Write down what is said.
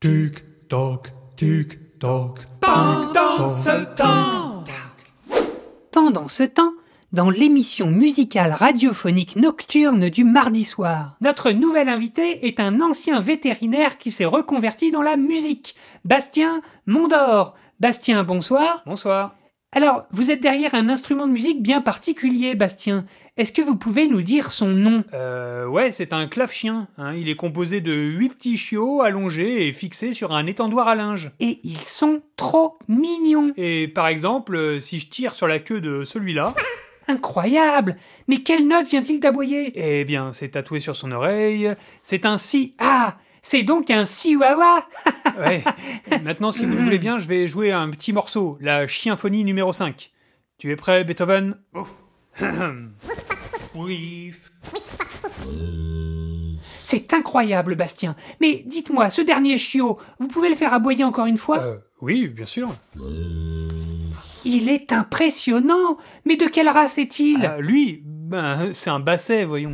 Tic toc, toc. Pendant ce temps. Pendant ce temps, dans l'émission musicale radiophonique nocturne du mardi soir. Notre nouvel invité est un ancien vétérinaire qui s'est reconverti dans la musique, Bastien Mondor. Bastien, bonsoir. Bonsoir. Alors, vous êtes derrière un instrument de musique bien particulier, Bastien. Est-ce que vous pouvez nous dire son nom Euh, ouais, c'est un clave-chien. Hein. Il est composé de huit petits chiots allongés et fixés sur un étendoir à linge. Et ils sont trop mignons Et par exemple, euh, si je tire sur la queue de celui-là... Incroyable Mais quelle note vient-il d'aboyer Eh bien, c'est tatoué sur son oreille. C'est un si... Ah C'est donc un siwawa Maintenant, si vous voulez bien, je vais jouer un petit morceau, la Chienphonie numéro 5. Tu es prêt, Beethoven Oui. C'est incroyable, Bastien. Mais dites-moi, ce dernier chiot, vous pouvez le faire aboyer encore une fois euh, Oui, bien sûr. Il est impressionnant Mais de quelle race est-il ah, Lui, ben, c'est un basset, voyons.